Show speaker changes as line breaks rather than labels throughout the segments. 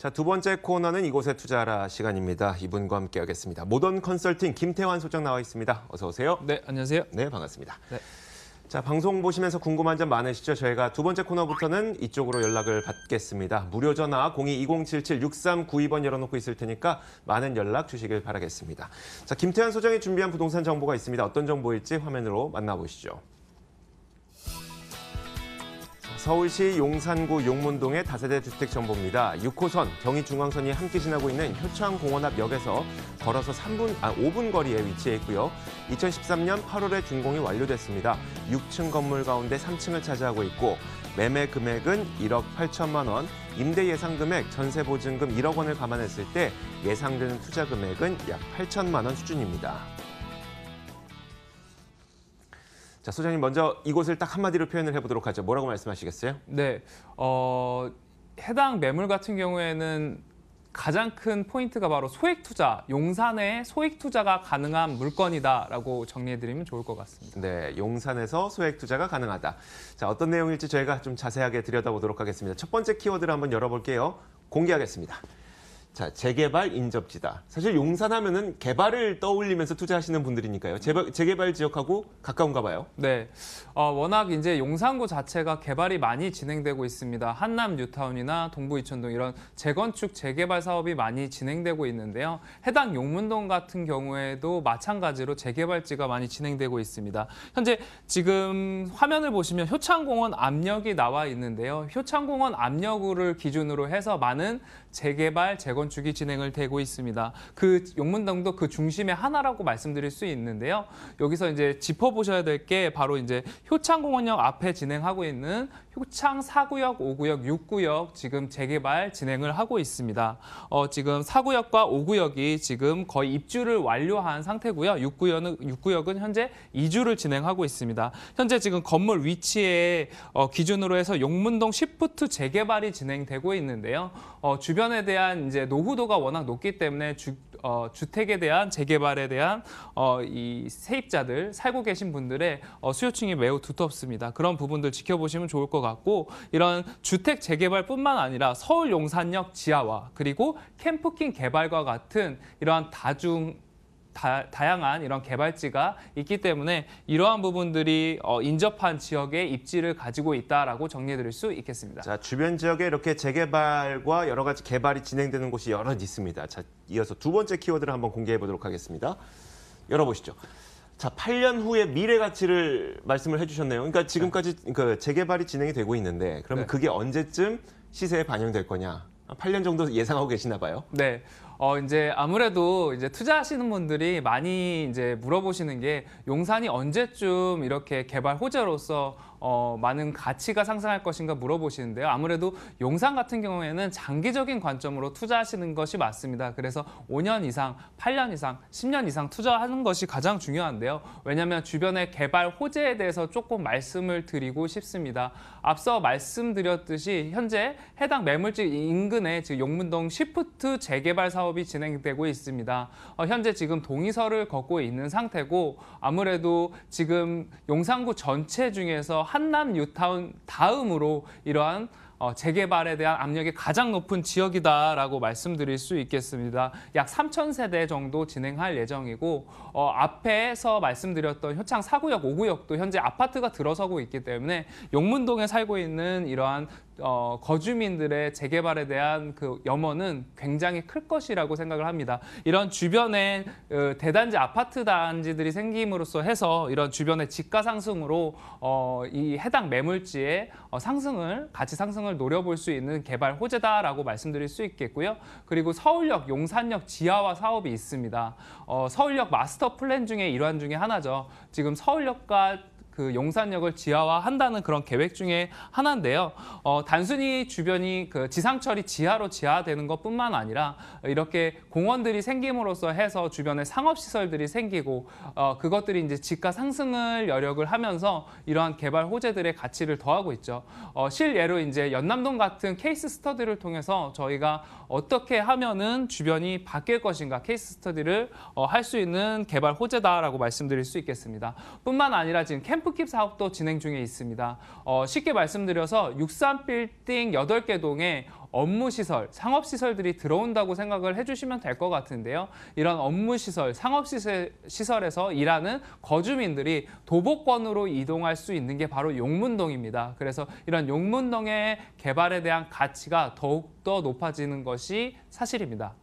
자, 두 번째 코너는 이곳에 투자하라 시간입니다. 이분과 함께 하겠습니다. 모던 컨설팅 김태환 소장 나와 있습니다. 어서 오세요. 네, 안녕하세요. 네, 반갑습니다. 네. 자, 방송 보시면서 궁금한 점 많으시죠? 저희가 두 번째 코너부터는 이쪽으로 연락을 받겠습니다. 무료 전화 02-2077-6392번 열어놓고 있을 테니까 많은 연락 주시길 바라겠습니다. 자, 김태환 소장이 준비한 부동산 정보가 있습니다. 어떤 정보일지 화면으로 만나보시죠. 서울시 용산구 용문동의 다세대 주택 정보입니다. 6호선 경의중앙선이 함께 지나고 있는 효창공원 앞 역에서 걸어서 3분, 아, 5분 거리에 위치해 있고요. 2013년 8월에 준공이 완료됐습니다. 6층 건물 가운데 3층을 차지하고 있고 매매 금액은 1억 8천만 원, 임대 예상 금액, 전세 보증금 1억 원을 감안했을 때 예상되는 투자 금액은 약 8천만 원 수준입니다. 자, 소장님 먼저 이곳을 딱 한마디로 표현을 해보도록 하죠. 뭐라고 말씀하시겠어요? 네,
어, 해당 매물 같은 경우에는 가장 큰 포인트가 바로 소액 투자, 용산에 소액 투자가 가능한 물건이다라고 정리해드리면 좋을
것 같습니다. 네, 용산에서 소액 투자가 가능하다. 자, 어떤 내용일지 저희가 좀 자세하게 들여다보도록 하겠습니다. 첫 번째 키워드를 한번 열어볼게요. 공개하겠습니다. 자, 재개발 인접지다. 사실 용산 하면은 개발을 떠올리면서 투자하시는 분들이니까요. 재발, 재개발 지역하고 가까운가 봐요.
네. 어, 워낙 이제 용산구 자체가 개발이 많이 진행되고 있습니다. 한남 뉴타운이나 동부 이천동 이런 재건축 재개발 사업이 많이 진행되고 있는데요. 해당 용문동 같은 경우에도 마찬가지로 재개발지가 많이 진행되고 있습니다. 현재 지금 화면을 보시면 효창공원 압력이 나와 있는데요. 효창공원 압력을 기준으로 해서 많은 재개발, 재건 재건축이 진행을 되고 있습니다. 그용문동도그 중심의 하나라고 말씀드릴 수 있는데요. 여기서 이제 짚어보셔야 될 게 바로 이제 효창공원역 앞에 진행하고 있는 효창 4구역, 5구역, 6구역 지금 재개발 진행을 하고 있습니다. 어, 지금 4구역과 5구역이 지금 거의 입주를 완료한 상태고요. 6구역은, 6구역은 현재 이주를 진행하고 있습니다. 현재 지금 건물 위치에 어, 기준으로 해서 용문동 시프트 재개발이 진행되고 있는데요. 어, 주변에 대한 이제 노후도가 워낙 높기 때문에 주, 어, 주택에 대한 재개발에 대한 어, 이 세입자들 살고 계신 분들의 어, 수요층이 매우 두텁습니다. 그런 부분들 지켜보시면 좋을 것 같고 이런 주택 재개발뿐만 아니라 서울 용산역 지하와 그리고 캠프킹 개발과 같은 이러한 다중 다, 양한 이런 개발지가 있기 때문에 이러한 부분들이 어, 인접한 지역의 입지를 가지고 있다라고 정리해드릴 수 있겠습니다.
자 주변 지역에 이렇게 재개발과 여러 가지 개발이 진행되는 곳이 여럿 있습니다. 자 이어서 두 번째 키워드를 한번 공개해 보도록 하겠습니다. 열어보시죠. 자, 8년 후에 미래 가치를 말씀을 해주셨네요. 그러니까 지금까지 네. 그 재개발이 진행이 되고 있는데 그러면 네. 그게 언제쯤 시세에 반영될 거냐? 8년 정도 예상하고 계시나 봐요. 네. 어,
이제 아무래도 이제 투자하시는 분들이 많이 이제 물어보시는 게 용산이 언제쯤 이렇게 개발 호재로서 어, 많은 가치가 상승할 것인가 물어보시는데요. 아무래도 용산 같은 경우에는 장기적인 관점으로 투자하시는 것이 맞습니다. 그래서 5년 이상, 8년 이상, 10년 이상 투자하는 것이 가장 중요한데요. 왜냐하면 주변의 개발 호재에 대해서 조금 말씀을 드리고 싶습니다. 앞서 말씀드렸듯이 현재 해당 매물지 인근에 지금 용문동 시프트 재개발 사업이 진행되고 있습니다. 어, 현재 지금 동의서를 걷고 있는 상태고 아무래도 지금 용산구 전체 중에서 한남 뉴타운 다음으로 이러한 어, 재개발에 대한 압력이 가장 높은 지역이다라고 말씀드릴 수 있겠습니다. 약 3천 세대 정도 진행할 예정이고 어, 앞에서 말씀드렸던 효창 4구역, 5구역도 현재 아파트가 들어서고 있기 때문에 용문동에 살고 있는 이러한 어, 거주민들의 재개발에 대한 그 염원은 굉장히 클 것이라고 생각을 합니다. 이런 주변에 어, 대단지 아파트 단지들이 생김으로써 해서 이런 주변의 집가 상승으로 어, 이 해당 매물지의 어, 상승을 같이 상승을 활성을 노려볼 수 있는 개발 호재다라고 말씀드릴 수 있겠고요. 그리고 서울역, 용산역 지하화 사업이 있습니다. 어, 서울역 마스터 플랜 중에 일환 중에 하나죠. 지금 서울역과 그 용산역을 지하화한다는 그런 계획 중에 하나인데요. 어, 단순히 주변이 그 지상철이 지하로 지하되는 것뿐만 아니라 이렇게 공원들이 생김으로써 해서 주변에 상업시설들이 생기고 어, 그것들이 이제 집가 상승을 여력을 하면서 이러한 개발 호재들의 가치를 더하고 있죠. 어, 실예로 이제 연남동 같은 케이스 스터디를 통해서 저희가 어떻게 하면은 주변이 바뀔 것인가 케이스 스터디를 어, 할 수 있는 개발 호재다라고 말씀드릴 수 있겠습니다. 뿐만 아니라 지금 캠프 셀프킵 사업도 진행 중에 있습니다. 어, 쉽게 말씀드려서 63빌딩 8개 동에 업무시설, 상업시설들이 들어온다고 생각을 해주시면 될 것 같은데요. 이런 업무시설, 상업시설에서 일하는 거주민들이 도보권으로 이동할 수 있는 게 바로 용문동입니다. 그래서 이런 용문동의 개발에 대한 가치가 더욱더 높아지는 것이 사실입니다.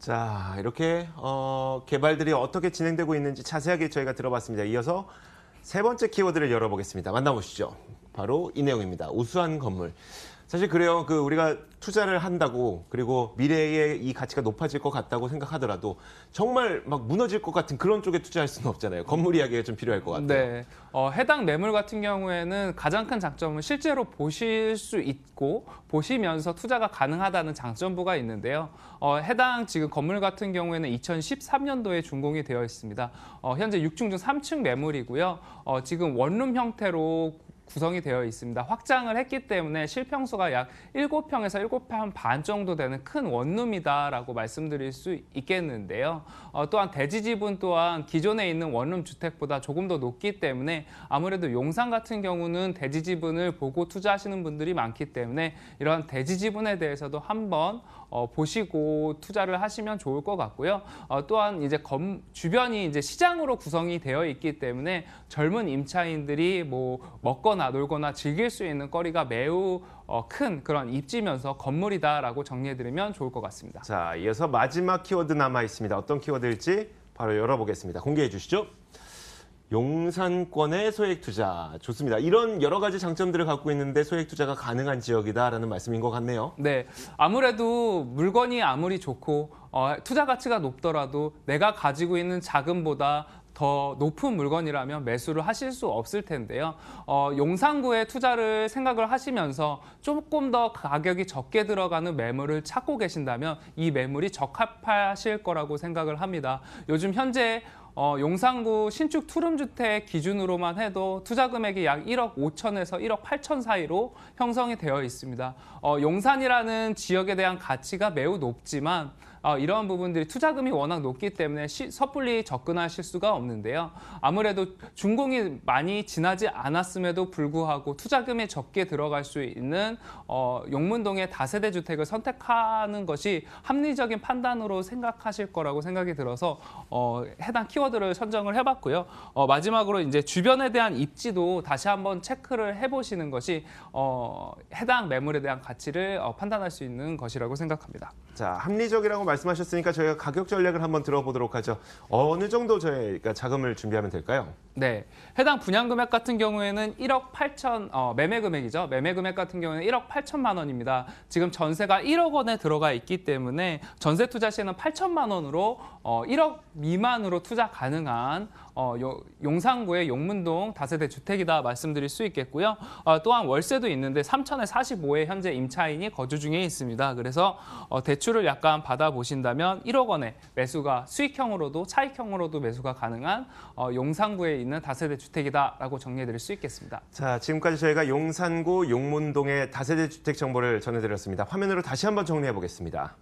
자, 이렇게 어, 개발들이 어떻게 진행되고 있는지 자세하게 저희가 들어봤습니다. 이어서 세 번째 키워드를 열어보겠습니다. 만나보시죠. 바로 이 내용입니다. 우수한 건물. 사실 그래요. 그 우리가 투자를 한다고 그리고 미래에 이 가치가 높아질 것 같다고 생각하더라도 정말 막 무너질 것 같은 그런 쪽에 투자할 수는 없잖아요. 건물 이야기가 좀 필요할 것 같아요. 네. 어, 해당 매물 같은 경우에는 가장 큰 장점은 실제로
보실 수 있고 보시면서 투자가 가능하다는 장점부가 있는데요. 어, 해당 지금 건물 같은 경우에는 2013년도에 준공이 되어 있습니다. 어, 현재 6층 중 3층 매물이고요. 어, 지금 원룸 형태로 구성이 되어 있습니다. 확장을 했기 때문에 실평수가 약 7평에서 7평 반 정도 되는 큰 원룸이다라고 말씀드릴 수 있겠는데요. 어, 또한 대지 지분 또한 기존에 있는 원룸 주택보다 조금 더 높기 때문에 아무래도 용산 같은 경우는 대지 지분을 보고 투자하시는 분들이 많기 때문에 이런 대지 지분에 대해서도 한번 어, 보시고 투자를 하시면 좋을 것 같고요. 어, 또한 이제 검, 주변이 이제 시장으로 구성이 되어 있기 때문에 젊은 임차인들이 뭐 먹거나 놀거나 즐길 수 있는 거리가 매우 어, 큰 그런 입지면서 건물이다라고 정리해드리면 좋을 것 같습니다.
자, 이어서 마지막 키워드 남아 있습니다. 어떤 키워드일지 바로 열어보겠습니다. 공개해 주시죠. 용산권의 소액 투자 좋습니다. 이런 여러 가지 장점들을 갖고 있는데 소액 투자가 가능한 지역이다라는 말씀인 것 같네요. 네, 아무래도 물건이 아무리
좋고 어, 투자 가치가 높더라도 내가 가지고 있는 자금보다 더 높은 물건이라면 매수를 하실 수 없을 텐데요. 어, 용산구에 투자를 생각을 하시면서 조금 더 가격이 적게 들어가는 매물을 찾고 계신다면 이 매물이 적합하실 거라고 생각을 합니다. 요즘 현재 어, 용산구 신축 투룸주택 기준으로만 해도 투자 금액이 약 1억 5천에서 1억 8천 사이로 형성이 되어 있습니다. 어, 용산이라는 지역에 대한 가치가 매우 높지만 어, 이러한 부분들이 투자금이 워낙 높기 때문에 시, 섣불리 접근하실 수가 없는데요. 아무래도 준공이 많이 지나지 않았음에도 불구하고 투자금이 적게 들어갈 수 있는 어, 용문동의 다세대 주택을 선택하는 것이 합리적인 판단으로 생각하실 거라고 생각이 들어서 어, 해당 키워드 키워드를 선정을 해봤고요. 어, 마지막으로 이제 주변에 대한 입지도 다시 한번 체크를 해보시는 것이 어, 해당 매물에 대한 가치를 어, 판단할 수 있는 것이라고 생각합니다.
자 합리적이라고 말씀하셨으니까 저희가 가격 전략을 한번 들어보도록 하죠. 어느 정도 저희가 자금을 준비하면 될까요? 네,
해당 분양 금액 같은 경우에는 1억 8천
어, 매매 금액이죠.
매매 금액 같은 경우는 1억 8천만 원입니다. 지금 전세가 1억 원에 들어가 있기 때문에 전세 투자 시에는 8천만 원으로 어, 1억 미만으로 투자 가능한 어, 용산구의 용문동 다세대 주택이다 말씀드릴 수 있겠고요. 어, 또한 월세도 있는데 3천에 45에 현재 임차인이 거주 중에 있습니다. 그래서 어, 대출을 약간 받아보신다면 1억 원에 매수가 수익형으로도 차익형으로도 매수가 가능한 어, 용산구에 있는 다세대 주택이다라고 정리해드릴 수 있겠습니다.
자, 지금까지 저희가 용산구 용문동의 다세대 주택 정보를 전해드렸습니다. 화면으로 다시 한번 정리해보겠습니다.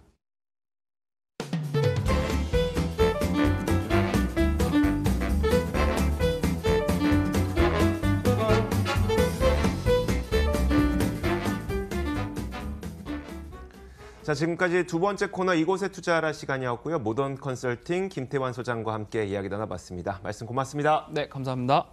자, 지금까지 두 번째 코너 이곳에 투자하라 시간이었고요. 모던 컨설팅 김태환 소장과 함께 이야기 나눠봤습니다. 말씀 고맙습니다. 네, 감사합니다.